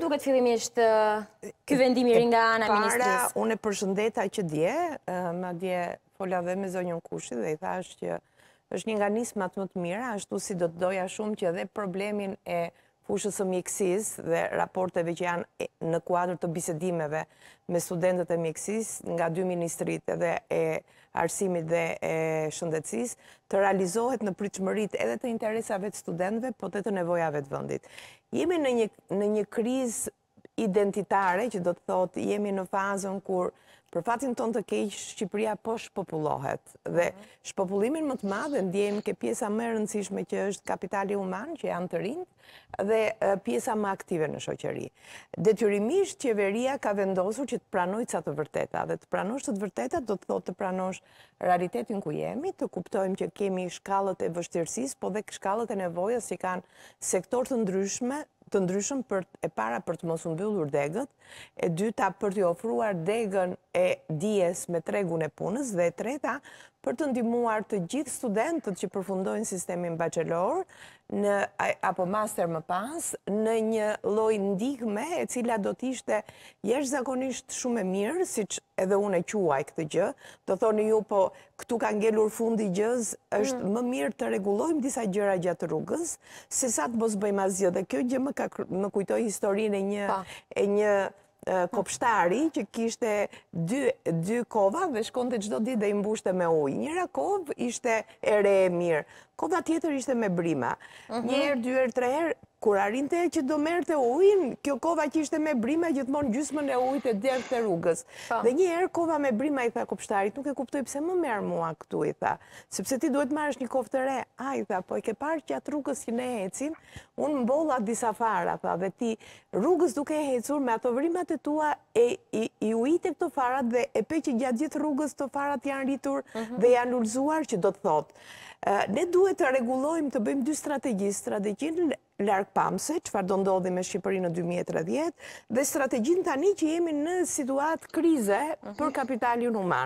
duket fillimisht ky vendim i ri nga ana e ministrisë? Para unë përshëndeta që dje, madje fola dhe me zonjën Kushi dhe i thash që është një nga nismat më të mira, ashtu si do të doja shumë që edhe problemin e fushës së mjekësisë dhe raporteve që janë në kuadër të bisedimeve me studentët e mjekësisë nga dy ministrit edhe e arsimit dhe e shëndetësisë të realizohet në pritëshmërit edhe të interesave të studentëve, po të të nevojave të vendit. Jemi në një në një krizë identitare, që do të thotë jemi në fazën kur për fatin ton të kej Shqipëria po shpopulohet Dhe mhm. shpopullimin më të madhe, ndjejmë ke pjesa më rëndësishme që është kapitali human, që janë të rinjë, dhe pjesa më aktive në shoqëri. Detyrimisht, qeveria ka vendosur që të pranojtë sa të vërteta, dhe të pranojtë të vërteta, do të thotë të pranojtë raritetin ku jemi, të kuptojmë që kemi shkallët e vështirësis, po dhe shkallët e nevojës që kanë sektor të ndryshme të ndryshëm e para për të mosë mbyllur degët, e dyta për të ofruar degën e dies me tregun e punës dhe treta për të ndimuar të gjithë studentët që përfundojnë sistemin bachelor apo master më pas në një loj ndihme e cila do t'ishte jesh zakonisht shumë e mirë, si që edhe unë e quaj këtë gjë, të thoni ju po këtu ka ngelur fundi gjëz është mm. më mirë të regulojmë disa gjëra gjatë rrugës, se sa të bëzbëjmë azjë dhe kjo gjë më kujtoj historinë e një po kopshtari që kishte dy kova dhe shkonte qdo dit dhe imbushte me uj. Njëra kov ishte ere e mirë, kova tjetër ishte me brima. Mhm. Njerë, dyër, treër, kur arinte e që do merte ujnë, kjo kova që ishte me brima gjithmonë gjysmën e ujtë e djerë të rrugës. Po. Dhe një erë kova me brima i tha kupshtarit, nuk e kuptoj pëse më mërë mua këtu i tha, sepse ti duhet marrësh një kovë të re, a i tha, po e ke parë që atë rrugës që ne hecin, unë mbolla disa fara, tha, dhe ti rrugës duke e hecur me ato vrimat e tua i ujtë këto farat dhe e pe që gjatë gjithë rrugës të farat janë rritur mhm. dhe janë lullzuar që do të thotë. Ne duhet të regulojmë të bëjmë dy strategi, strategjin lërkë pamëse, që farë do ndodhi me Shqipërinë në 2030, dhe strategjin tani që jemi në situatë krize mhm. për kapitalin humanë.